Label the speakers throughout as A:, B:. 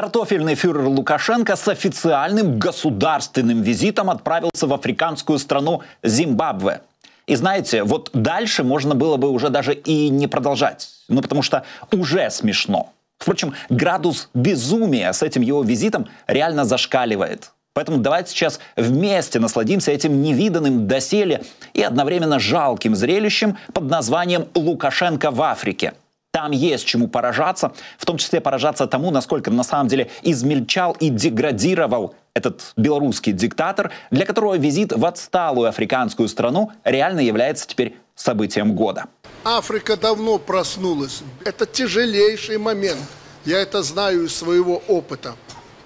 A: Картофельный фюрер Лукашенко с официальным государственным визитом отправился в африканскую страну Зимбабве. И знаете, вот дальше можно было бы уже даже и не продолжать. Ну, потому что уже смешно. Впрочем, градус безумия с этим его визитом реально зашкаливает. Поэтому давайте сейчас вместе насладимся этим невиданным доселе и одновременно жалким зрелищем под названием «Лукашенко в Африке». Там есть чему поражаться, в том числе поражаться тому, насколько на самом деле измельчал и деградировал этот белорусский диктатор, для которого визит в отсталую африканскую страну реально является теперь событием года.
B: Африка давно проснулась. Это тяжелейший момент. Я это знаю из своего опыта.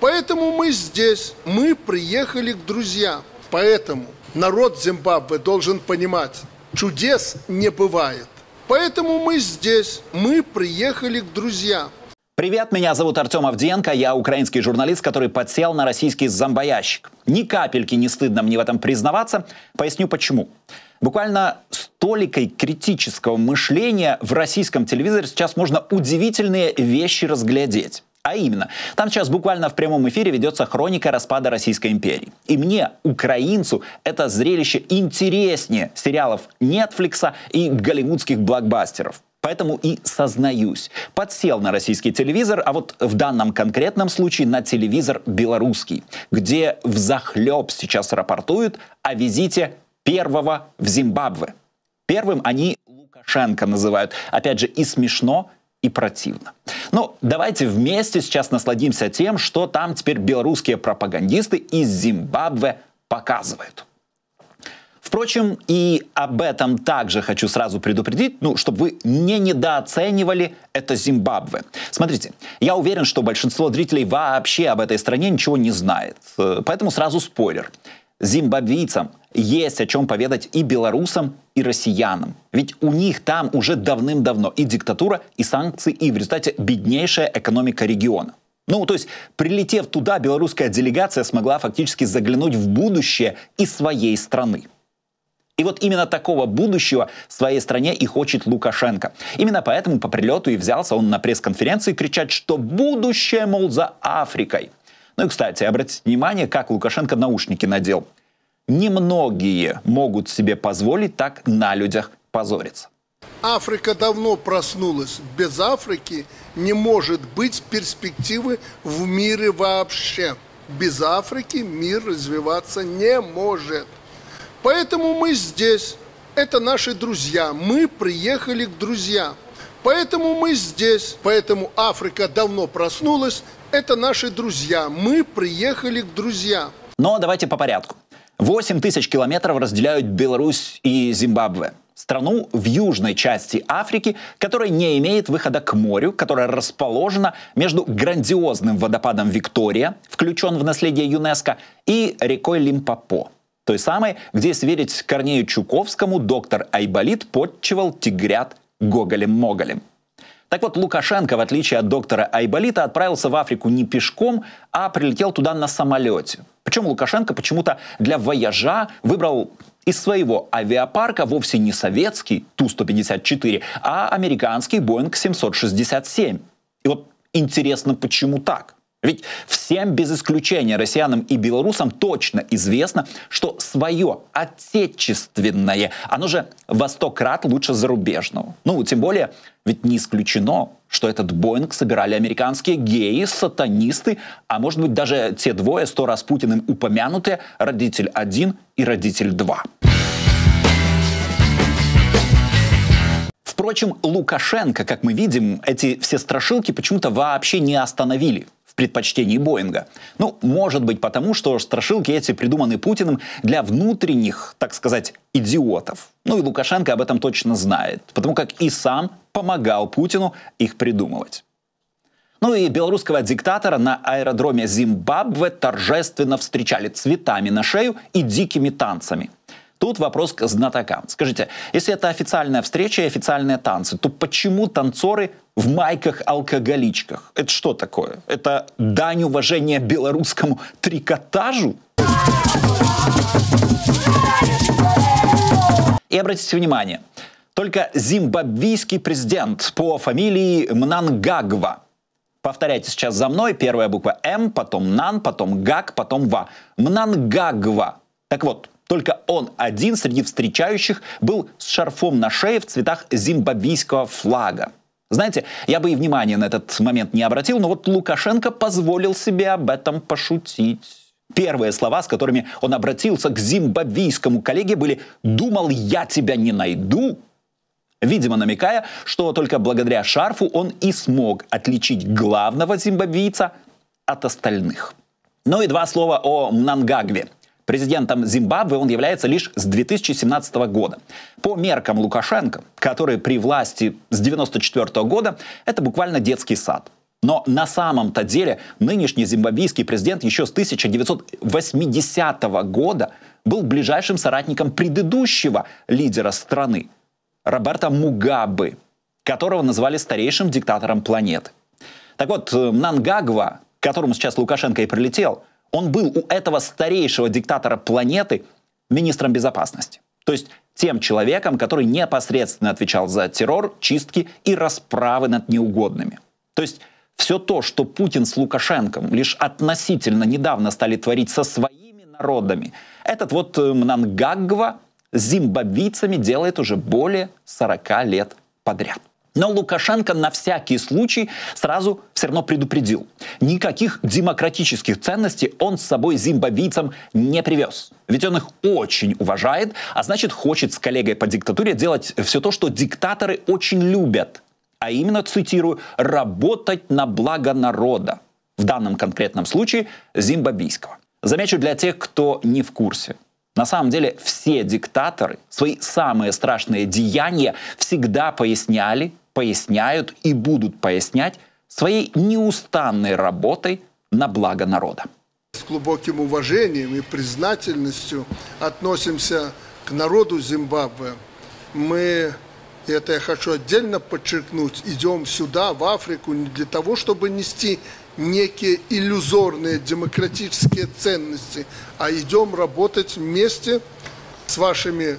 B: Поэтому мы здесь, мы приехали к друзьям. Поэтому народ Зимбабве должен понимать, чудес не бывает. Поэтому мы здесь, мы приехали к друзьям.
A: Привет, меня зовут Артем Авденко, я украинский журналист, который подсел на российский зомбоящик. Ни капельки не стыдно мне в этом признаваться, поясню почему. Буквально с толикой критического мышления в российском телевизоре сейчас можно удивительные вещи разглядеть. А именно, там сейчас буквально в прямом эфире ведется хроника распада Российской империи. И мне, украинцу, это зрелище интереснее сериалов Нетфликса и голливудских блокбастеров. Поэтому и сознаюсь, подсел на российский телевизор, а вот в данном конкретном случае на телевизор белорусский, где в захлеб сейчас рапортуют о визите первого в Зимбабве. Первым они Лукашенко называют. Опять же, и смешно, и противно. Но ну, давайте вместе сейчас насладимся тем, что там теперь белорусские пропагандисты из Зимбабве показывают. Впрочем, и об этом также хочу сразу предупредить, ну, чтобы вы не недооценивали это Зимбабве. Смотрите, я уверен, что большинство зрителей вообще об этой стране ничего не знает. Э, поэтому сразу спойлер. Зимбабвийцам есть о чем поведать и белорусам, и россиянам. Ведь у них там уже давным-давно и диктатура, и санкции, и в результате беднейшая экономика региона. Ну, то есть, прилетев туда, белорусская делегация смогла фактически заглянуть в будущее и своей страны. И вот именно такого будущего своей стране и хочет Лукашенко. Именно поэтому по прилету и взялся он на пресс-конференции кричать, что будущее, мол, за Африкой. Ну и, кстати, обратите внимание, как Лукашенко наушники надел – немногие могут себе позволить так на людях позориться.
B: Африка давно проснулась. Без Африки не может быть перспективы в мире вообще. Без Африки мир развиваться не может. Поэтому мы здесь. Это наши друзья. Мы приехали к друзьям. Поэтому мы здесь. Поэтому Африка давно проснулась. Это наши друзья. Мы приехали к друзьям. Но давайте
A: по порядку. 8 тысяч километров разделяют Беларусь и Зимбабве. Страну в южной части Африки, которая не имеет выхода к морю, которая расположена между грандиозным водопадом Виктория, включен в наследие ЮНЕСКО, и рекой Лимпопо. Той самой, где, если верить Корнею Чуковскому, доктор Айболит подчевал тигрят Гоголем-Моголем. Так вот, Лукашенко, в отличие от доктора Айболита, отправился в Африку не пешком, а прилетел туда на самолете. Причем Лукашенко почему-то для вояжа выбрал из своего авиапарка вовсе не советский Ту-154, а американский Боинг 767. И вот интересно, почему так? Ведь всем без исключения, россиянам и белорусам, точно известно, что свое отечественное, оно же во сто крат лучше зарубежного. Ну, тем более, ведь не исключено, что этот Боинг собирали американские геи, сатанисты, а может быть даже те двое, сто раз Путиным упомянутые, родитель один и родитель два. Впрочем, Лукашенко, как мы видим, эти все страшилки почему-то вообще не остановили предпочтений Боинга. Ну, может быть, потому что страшилки эти придуманы Путиным для внутренних, так сказать, идиотов. Ну и Лукашенко об этом точно знает, потому как и сам помогал Путину их придумывать. Ну и белорусского диктатора на аэродроме Зимбабве торжественно встречали цветами на шею и дикими танцами. Тут вопрос к знатокам. Скажите, если это официальная встреча и официальные танцы, то почему танцоры в майках-алкоголичках? Это что такое? Это дань уважения белорусскому трикотажу? И обратите внимание, только зимбабвийский президент по фамилии Мнангагва. Повторяйте сейчас за мной. Первая буква М, потом Нан, потом Гаг, потом Ва. Мнангагва. Так вот, только он один среди встречающих был с шарфом на шее в цветах зимбабвийского флага. Знаете, я бы и внимания на этот момент не обратил, но вот Лукашенко позволил себе об этом пошутить. Первые слова, с которыми он обратился к зимбабвийскому коллеге, были «Думал, я тебя не найду», видимо намекая, что только благодаря шарфу он и смог отличить главного зимбабвийца от остальных. Ну и два слова о Мнангагве. Президентом Зимбабве он является лишь с 2017 года. По меркам Лукашенко, который при власти с 1994 года, это буквально детский сад. Но на самом-то деле нынешний зимбабвийский президент еще с 1980 года был ближайшим соратником предыдущего лидера страны, Роберта Мугабы, которого назвали старейшим диктатором планеты. Так вот, э, Нангагва, к которому сейчас Лукашенко и прилетел – он был у этого старейшего диктатора планеты министром безопасности. То есть тем человеком, который непосредственно отвечал за террор, чистки и расправы над неугодными. То есть все то, что Путин с Лукашенком лишь относительно недавно стали творить со своими народами, этот вот э, Мнангагва с зимбабвийцами делает уже более 40 лет подряд. Но Лукашенко на всякий случай сразу все равно предупредил. Никаких демократических ценностей он с собой зимбабвийцам не привез. Ведь он их очень уважает, а значит хочет с коллегой по диктатуре делать все то, что диктаторы очень любят. А именно, цитирую, «работать на благо народа». В данном конкретном случае зимбабвийского. Замечу для тех, кто не в курсе. На самом деле все диктаторы свои самые страшные деяния всегда поясняли поясняют и будут пояснять своей неустанной работой на благо народа.
B: С глубоким уважением и признательностью относимся к народу Зимбабве. Мы, и это я хочу отдельно подчеркнуть, идем сюда, в Африку, не для того, чтобы нести некие иллюзорные демократические ценности, а идем работать вместе с вашими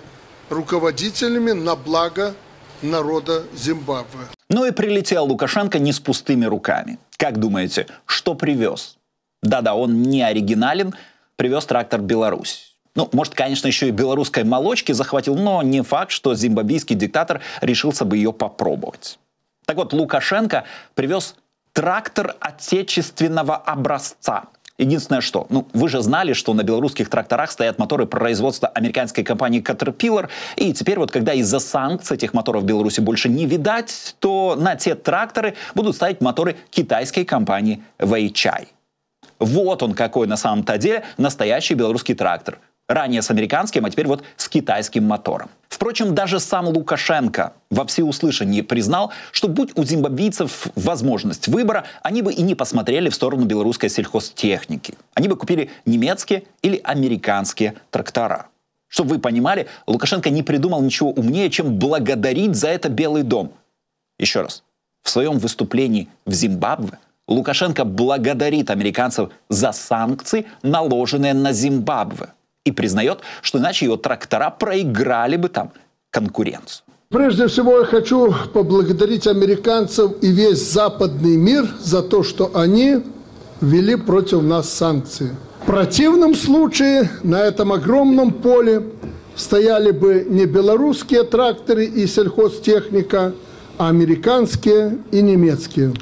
B: руководителями на благо народа Зимбабве.
A: Ну и прилетел Лукашенко не с пустыми руками. Как думаете, что привез? Да-да, он не оригинален, привез трактор «Беларусь». Ну, может, конечно, еще и белорусской молочки захватил, но не факт, что зимбабвийский диктатор решился бы ее попробовать. Так вот, Лукашенко привез трактор отечественного образца – Единственное, что, ну, вы же знали, что на белорусских тракторах стоят моторы производства американской компании Caterpillar, и теперь вот, когда из-за санкций этих моторов в Беларуси больше не видать, то на те тракторы будут ставить моторы китайской компании Weichai. Вот он какой на самом-то деле настоящий белорусский трактор. Ранее с американским, а теперь вот с китайским мотором. Впрочем, даже сам Лукашенко во всеуслышание признал, что будь у зимбабвийцев возможность выбора, они бы и не посмотрели в сторону белорусской сельхозтехники. Они бы купили немецкие или американские трактора. Чтобы вы понимали, Лукашенко не придумал ничего умнее, чем благодарить за это Белый дом. Еще раз, в своем выступлении в Зимбабве Лукашенко благодарит американцев за санкции, наложенные на Зимбабве и признает, что иначе его трактора проиграли бы там конкуренцию.
B: Прежде всего я хочу поблагодарить американцев и весь западный мир за то, что они ввели против нас санкции. В противном случае на этом огромном поле стояли бы не белорусские тракторы и сельхозтехника, а американские и немецкие.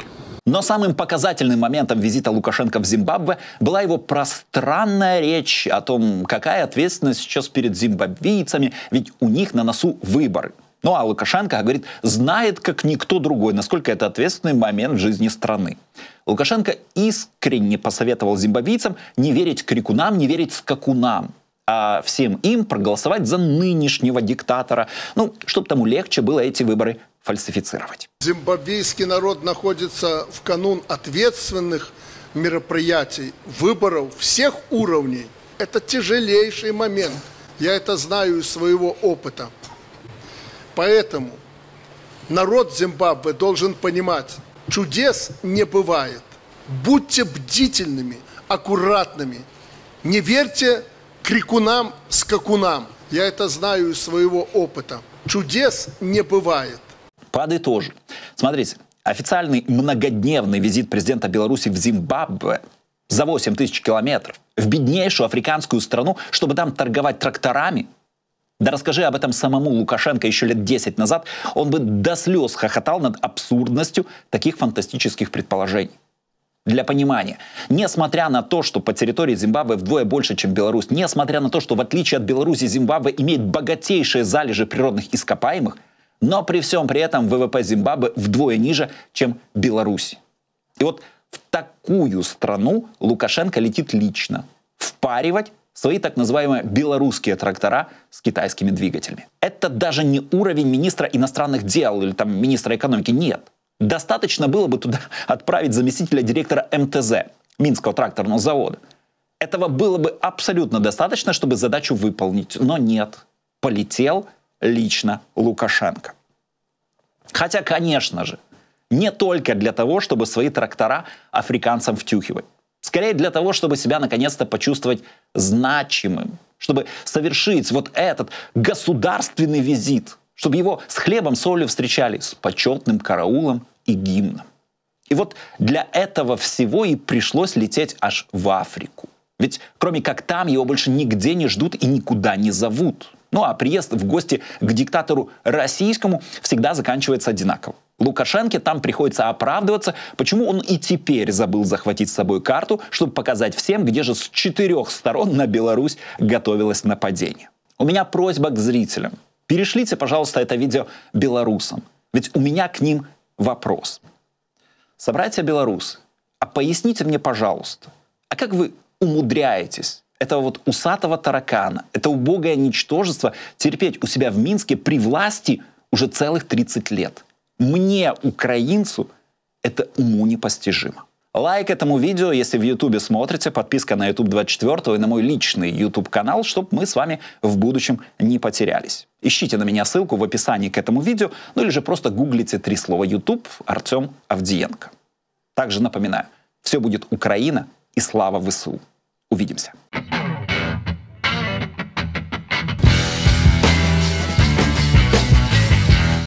B: Но самым
A: показательным моментом визита Лукашенко в Зимбабве была его пространная речь о том, какая ответственность сейчас перед зимбабвийцами, ведь у них на носу выборы. Ну а Лукашенко, говорит, знает как никто другой, насколько это ответственный момент в жизни страны. Лукашенко искренне посоветовал зимбабвийцам не верить крикунам, не верить скакунам, а всем им проголосовать за нынешнего диктатора, ну, чтобы тому легче было эти выборы фальсифицировать.
B: Зимбабвийский народ находится в канун ответственных мероприятий, выборов всех уровней. Это тяжелейший момент. Я это знаю из своего опыта. Поэтому народ Зимбабве должен понимать, чудес не бывает. Будьте бдительными, аккуратными. Не верьте крикунам, скакунам. Я это знаю из своего опыта. Чудес не бывает. Подытожим.
A: Смотрите, официальный многодневный визит президента Беларуси в Зимбабве за 8 тысяч километров в беднейшую африканскую страну, чтобы там торговать тракторами, да расскажи об этом самому Лукашенко еще лет 10 назад, он бы до слез хохотал над абсурдностью таких фантастических предположений. Для понимания, несмотря на то, что по территории Зимбабве вдвое больше, чем Беларусь, несмотря на то, что в отличие от Беларуси Зимбабве имеет богатейшие залежи природных ископаемых – но при всем при этом ВВП Зимбабве вдвое ниже, чем Беларуси. И вот в такую страну Лукашенко летит лично. Впаривать свои так называемые белорусские трактора с китайскими двигателями. Это даже не уровень министра иностранных дел или там министра экономики, нет. Достаточно было бы туда отправить заместителя директора МТЗ, Минского тракторного завода. Этого было бы абсолютно достаточно, чтобы задачу выполнить, но нет. Полетел лично Лукашенко. Хотя, конечно же, не только для того, чтобы свои трактора африканцам втюхивать. Скорее для того, чтобы себя наконец-то почувствовать значимым, чтобы совершить вот этот государственный визит, чтобы его с хлебом, солью встречали, с почетным караулом и гимном. И вот для этого всего и пришлось лететь аж в Африку. Ведь кроме как там его больше нигде не ждут и никуда не зовут. Ну а приезд в гости к диктатору российскому всегда заканчивается одинаково. Лукашенко там приходится оправдываться, почему он и теперь забыл захватить с собой карту, чтобы показать всем, где же с четырех сторон на Беларусь готовилось нападение. У меня просьба к зрителям. Перешлите, пожалуйста, это видео белорусам. Ведь у меня к ним вопрос. Собратья белорусы, а поясните мне, пожалуйста, а как вы умудряетесь этого вот усатого таракана, это убогое ничтожество терпеть у себя в Минске при власти уже целых 30 лет. Мне, украинцу, это уму непостижимо. Лайк этому видео, если в Ютубе смотрите, подписка на YouTube 24 и на мой личный YouTube канал, чтобы мы с вами в будущем не потерялись. Ищите на меня ссылку в описании к этому видео, ну или же просто гуглите три слова YouTube Артем Авдиенко. Также напоминаю, все будет Украина и слава ВСУ. Увидимся.